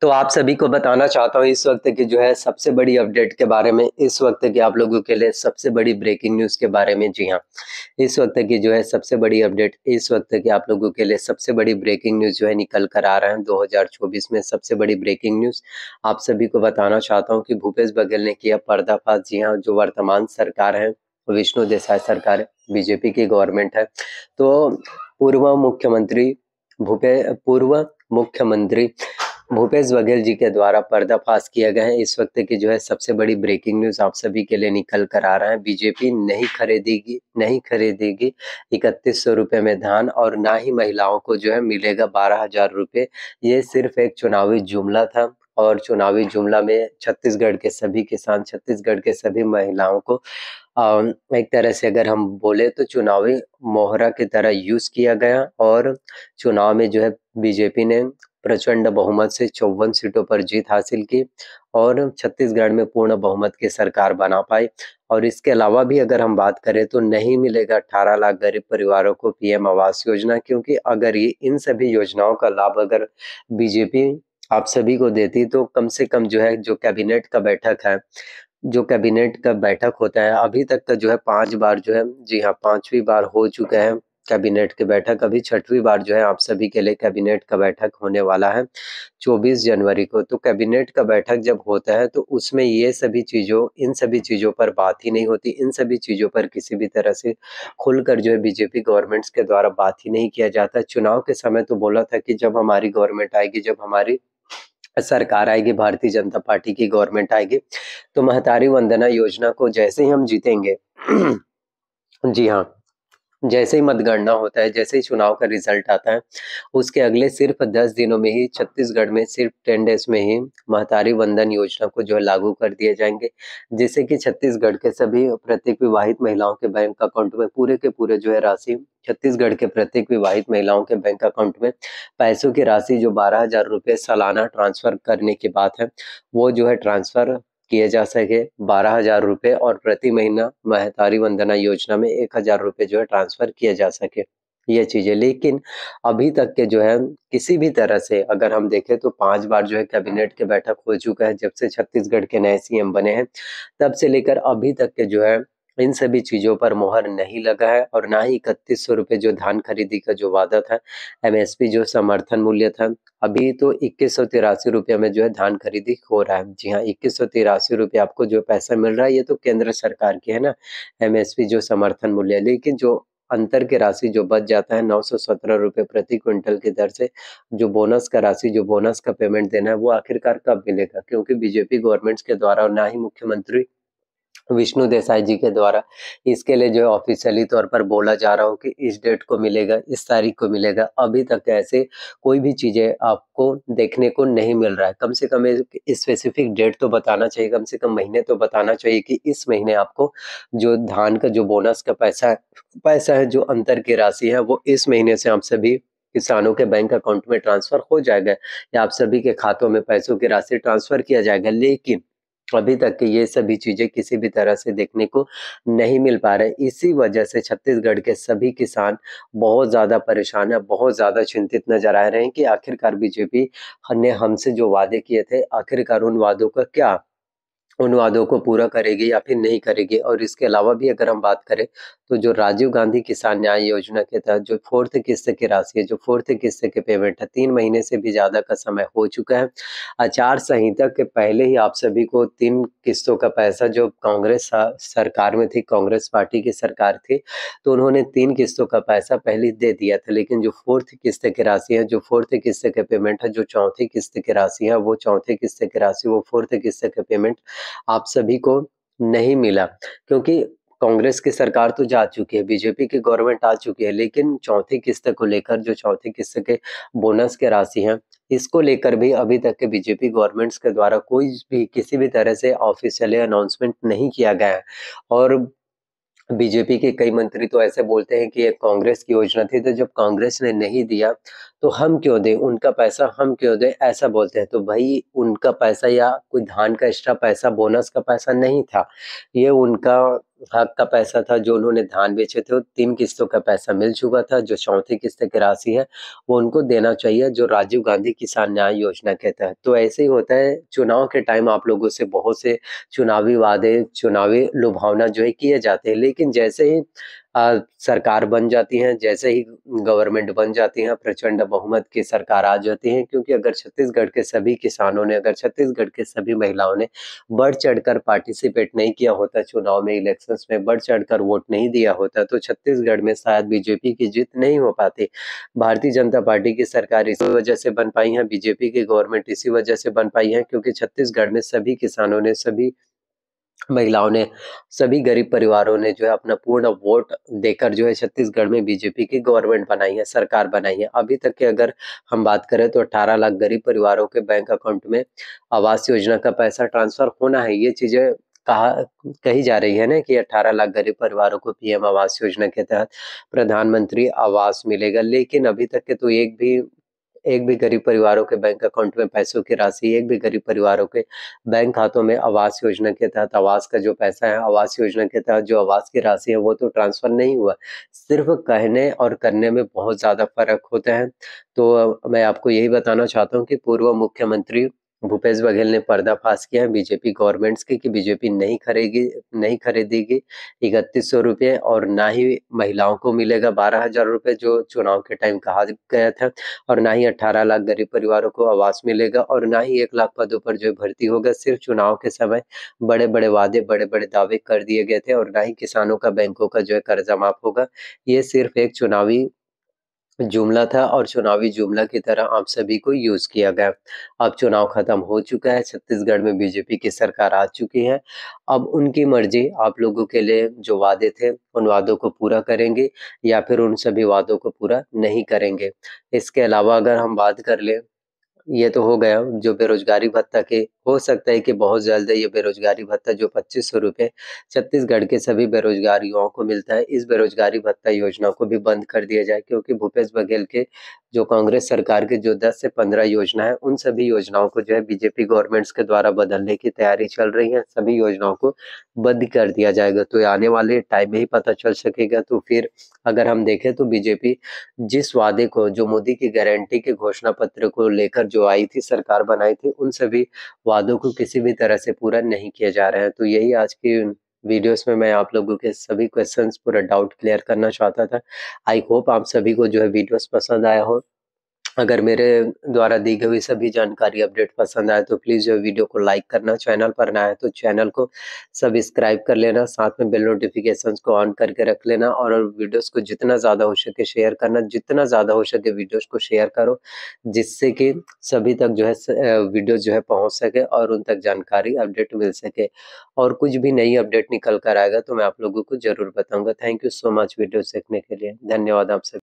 तो आप सभी को बताना चाहता हूँ इस वक्त की जो है सबसे बड़ी अपडेट के बारे में इस वक्त की आप लोगों के लिए सबसे बड़ी ब्रेकिंग न्यूज़ के बारे में जी हाँ इस वक्त की जो है सबसे बड़ी अपडेट इस वक्त की आप लोगों के लिए सबसे बड़ी ब्रेकिंग न्यूज़ जो है निकल कर आ रहा है दो में सबसे बड़ी ब्रेकिंग न्यूज़ आप सभी को बताना चाहता हूँ कि भूपेश बघेल ने किया पर्दाफाश जी हाँ जो वर्तमान सरकार है विष्णु देसाई सरकार बीजेपी की गवर्नमेंट है तो पूर्व मुख्यमंत्री भूपे पूर्व मुख्यमंत्री भूपेश बघेल जी के द्वारा पर्दाफाश किया गया हैं इस वक्त की जो है सबसे बड़ी ब्रेकिंग न्यूज आप सभी के लिए निकल कर आ रहा है बीजेपी नहीं खरीदेगी नहीं खरीदेगी इकतीस सौ रुपये में धान और ना ही महिलाओं को जो है मिलेगा बारह हजार रुपये ये सिर्फ एक चुनावी जुमला था और चुनावी जुमला में छत्तीसगढ़ के सभी किसान छत्तीसगढ़ के सभी महिलाओं को एक तरह से अगर हम बोले तो चुनावी मोहरा की तरह यूज किया गया और चुनाव में जो है बीजेपी ने प्रचंड बहुमत से चौवन सीटों पर जीत हासिल की और छत्तीसगढ़ में पूर्ण बहुमत की सरकार बना पाई और इसके अलावा भी अगर हम बात करें तो नहीं मिलेगा अठारह लाख गरीब परिवारों को पीएम आवास योजना क्योंकि अगर ये इन सभी योजनाओं का लाभ अगर बीजेपी आप सभी को देती तो कम से कम जो है जो कैबिनेट का बैठक है जो कैबिनेट का बैठक होता है अभी तक का जो है पांच बार जो है जी हाँ पांचवी बार हो चुका है कैबिनेट की बैठक अभी छठवीं बार जो है आप सभी के लिए कैबिनेट का बैठक होने वाला है 24 जनवरी को तो कैबिनेट का बैठक जब होता है तो उसमें ये सभी चीज़ों इन सभी चीज़ों पर बात ही नहीं होती इन सभी चीज़ों पर किसी भी तरह से खुलकर जो है बीजेपी गवर्नमेंट्स के द्वारा बात ही नहीं किया जाता चुनाव के समय तो बोला था कि जब हमारी गवर्नमेंट आएगी जब हमारी सरकार आएगी भारतीय जनता पार्टी की गवर्नमेंट आएगी तो महतारी वंदना योजना को जैसे ही हम जीतेंगे जी हाँ जैसे ही मतगणना होता है जैसे ही चुनाव का रिजल्ट आता है उसके अगले सिर्फ दस दिनों में ही छत्तीसगढ़ में सिर्फ टेन डेज में ही महतारी वंदन योजना को जो है लागू कर दिए जाएंगे जिससे कि छत्तीसगढ़ के सभी प्रत्येक विवाहित महिलाओं के बैंक अकाउंट में पूरे के पूरे जो है राशि छत्तीसगढ़ के प्रत्येक विवाहित महिलाओं के बैंक अकाउंट में पैसों की राशि जो बारह हजार रुपये सालाना ट्रांसफर करने की बात है वो जो है ट्रांसफर किए जा सके बारह हजार रुपये और प्रति महीना महतारी वंदना योजना में एक हजार रुपये जो है ट्रांसफर किए जा सके ये चीजें लेकिन अभी तक के जो है किसी भी तरह से अगर हम देखें तो पांच बार जो है कैबिनेट के बैठक हो चुका है जब से छत्तीसगढ़ के नए सीएम बने हैं तब से लेकर अभी तक के जो है इन सभी चीज़ों पर मोहर नहीं लगा है और ना ही इकतीस सौ रुपये जो धान खरीदी का जो वादा था एमएसपी जो समर्थन मूल्य था अभी तो इक्कीस सौ तिरासी रुपये में जो है धान खरीदी हो रहा है जी हाँ इक्कीस सौ तिरासी रुपये आपको जो पैसा मिल रहा है ये तो केंद्र सरकार की है ना एमएसपी जो समर्थन मूल्य लेकिन जो अंतर की राशि जो बच जाता है नौ सौ सत्रह रुपये प्रति क्विंटल की दर से जो बोनस का राशि जो बोनस का पेमेंट देना है वो आखिरकार कब मिलेगा क्योंकि बीजेपी गवर्नमेंट्स के द्वारा और ना ही मुख्यमंत्री विष्णु देसाई जी के द्वारा इसके लिए जो है ऑफिशियली तौर पर बोला जा रहा हो कि इस डेट को मिलेगा इस तारीख को मिलेगा अभी तक ऐसे कोई भी चीज़ें आपको देखने को नहीं मिल रहा है कम से कम स्पेसिफिक डेट तो बताना चाहिए कम से कम महीने तो बताना चाहिए कि इस महीने आपको जो धान का जो बोनस का पैसा है पैसा है जो अंतर की राशि है वो इस महीने से आप सभी किसानों के बैंक अकाउंट में ट्रांसफर हो जाएगा या आप सभी के खातों में पैसों की राशि ट्रांसफर किया जाएगा लेकिन अभी तक ये सभी चीज़ें किसी भी तरह से देखने को नहीं मिल पा रहे इसी वजह से छत्तीसगढ़ के सभी किसान बहुत ज़्यादा परेशान है बहुत ज़्यादा चिंतित नजर आ रहे हैं कि आखिरकार बीजेपी ने हमसे जो वादे किए थे आखिरकार उन वादों का क्या उन वादों को पूरा करेगी या फिर नहीं करेगी और इसके अलावा भी अगर हम बात करें तो जो राजीव गांधी किसान न्याय योजना के तहत जो फोर्थ किस्त की राशि है जो फोर्थ किस्त के पेमेंट है तीन महीने से भी ज़्यादा का समय हो चुका है आचार संहिता के पहले ही आप सभी को तीन किस्तों का पैसा जो कांग्रेस सरकार में थी कांग्रेस पार्टी की सरकार थी तो उन्होंने तीन किस्तों का पैसा पहले दे दिया था लेकिन जो फोर्थ किस्त की राशि है जो फोर्थ किस्त के पेमेंट है जो चौथी किस्त की राशि है वो चौथी किस्त की राशि वो फोर्थ किस्त के पेमेंट आप सभी को नहीं मिला क्योंकि कांग्रेस की सरकार तो जा चुकी है बीजेपी की गवर्नमेंट आ चुकी है लेकिन चौथी किस्त को लेकर जो चौथी किस्त के बोनस के राशि हैं इसको लेकर भी अभी तक के बीजेपी गवर्नमेंट्स के द्वारा कोई भी किसी भी तरह से ऑफिशियली अनाउंसमेंट नहीं किया गया है और बीजेपी के कई मंत्री तो ऐसे बोलते हैं कि ये कांग्रेस की योजना थी तो जब कांग्रेस ने नहीं दिया तो हम क्यों दें उनका पैसा हम क्यों दें ऐसा बोलते हैं तो भाई उनका पैसा या कोई धान का एक्स्ट्रा पैसा बोनस का पैसा नहीं था ये उनका भाग का पैसा था जो उन्होंने धान बेचे थे तीन किस्तों का पैसा मिल चुका था जो चौथी किस्त की राशि है वो उनको देना चाहिए जो राजीव गांधी किसान न्याय योजना के तहत तो ऐसे ही होता है चुनाव के टाइम आप लोगों से बहुत से चुनावी वादे चुनावी लुभावना जो है किए जाते हैं लेकिन जैसे ही आ, सरकार बन जाती है जैसे ही गवर्नमेंट बन जाती है प्रचंड बहुमत की सरकार आ जाती है क्योंकि अगर छत्तीसगढ़ के सभी किसानों ने अगर छत्तीसगढ़ के सभी महिलाओं ने बढ़ चढ़कर पार्टिसिपेट नहीं किया होता चुनाव में इलेक्शन में बढ़ चढ़कर वोट नहीं दिया होता तो छत्तीसगढ़ में शायद बीजेपी की जीत नहीं हो पाती भारतीय जनता पार्टी की सरकार इसी वजह से बन पाई है बीजेपी की गवर्नमेंट इसी वजह से बन पाई है क्योंकि छत्तीसगढ़ में सभी किसानों ने सभी महिलाओं ने सभी गरीब परिवारों ने जो है अपना पूर्ण वोट देकर जो है छत्तीसगढ़ में बीजेपी की गवर्नमेंट बनाई है सरकार बनाई है अभी तक की अगर हम बात करें तो 18 लाख गरीब परिवारों के बैंक अकाउंट में आवास योजना का पैसा ट्रांसफर होना है ये चीजें कहा कही जा रही है ना कि 18 लाख गरीब परिवारों को पीएम आवास योजना के तहत प्रधानमंत्री आवास मिलेगा लेकिन अभी तक के तो एक भी एक भी गरीब परिवारों के बैंक अकाउंट में पैसों की राशि एक भी गरीब परिवारों के बैंक खातों में आवास योजना के तहत आवास का जो पैसा है आवास योजना के तहत जो आवास की राशि है वो तो ट्रांसफर नहीं हुआ सिर्फ कहने और करने में बहुत ज़्यादा फर्क होते हैं तो मैं आपको यही बताना चाहता हूँ कि पूर्व मुख्यमंत्री भूपेश बघेल ने पर्दाफाश किया है बीजेपी गवर्नमेंट्स की कि बीजेपी नहीं खरेगी नहीं खरीदेगी इकतीस सौ रुपये और ना ही महिलाओं को मिलेगा बारह हजार रुपये जो चुनाव के टाइम कहा गया था और ना ही अट्ठारह लाख गरीब परिवारों को आवास मिलेगा और ना ही एक लाख पदों पर जो भर्ती होगा सिर्फ चुनाव के समय बड़े बड़े वादे बड़े बड़े दावे कर दिए गए थे और ना ही किसानों का बैंकों का जो है कर्जा माफ होगा ये सिर्फ एक चुनावी जुमला था और चुनावी जुमला की तरह आप सभी को यूज किया गया अब चुनाव खत्म हो चुका है छत्तीसगढ़ में बीजेपी की सरकार आ चुकी है अब उनकी मर्जी आप लोगों के लिए जो वादे थे उन वादों को पूरा करेंगे या फिर उन सभी वादों को पूरा नहीं करेंगे इसके अलावा अगर हम बात कर ले ये तो हो गया जो बेरोजगारी भत्ता के हो सकता है कि बहुत जल्द ये बेरोजगारी भत्ता जो पच्चीस सौ रुपये छत्तीसगढ़ के सभी बेरोजगार युवाओं को मिलता है इस बेरोजगारी भत्ता योजना को भी बंद कर दिया जाए क्योंकि भूपेश बघेल के जो कांग्रेस सरकार के जो 10 से 15 योजना है उन सभी योजनाओं को जो है बीजेपी गवर्नमेंट्स के द्वारा बदलने की तैयारी चल रही है सभी योजनाओं को बंद कर दिया जाएगा तो आने वाले टाइम में ही पता चल सकेगा तो फिर अगर हम देखें तो बीजेपी जिस वादे को जो मोदी की गारंटी के घोषणा पत्र को लेकर जो आई थी सरकार बनाई थी उन सभी वादों को किसी भी तरह से पूरा नहीं किया जा रहा है तो यही आज की वीडियोस में मैं आप लोगों के सभी क्वेश्चंस पूरा डाउट क्लियर करना चाहता था आई होप आप सभी को जो है वीडियोस पसंद आया हो अगर मेरे द्वारा दी गई सभी जानकारी अपडेट पसंद आए तो प्लीज़ जो वीडियो को लाइक करना चैनल पर ना आए तो चैनल को सब्सक्राइब कर लेना साथ में बेल नोटिफिकेशंस को ऑन करके रख लेना और वीडियोस को जितना ज़्यादा हो सके शेयर करना जितना ज़्यादा हो सके वीडियोस को शेयर करो जिससे कि सभी तक जो है वीडियो जो है पहुँच सके और उन तक जानकारी अपडेट मिल सके और कुछ भी नई अपडेट निकल कर आएगा तो मैं आप लोगों को ज़रूर बताऊँगा thank you so much video देखने के लिए धन्यवाद आप सभी